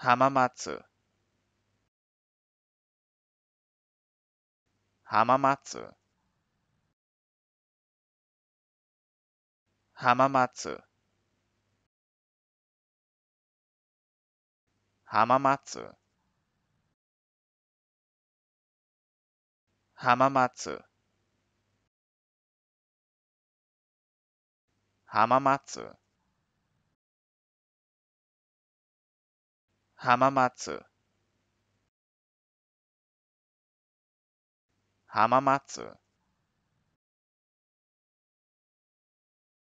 浜松浜松浜松浜松浜松浜松浜松浜松浜松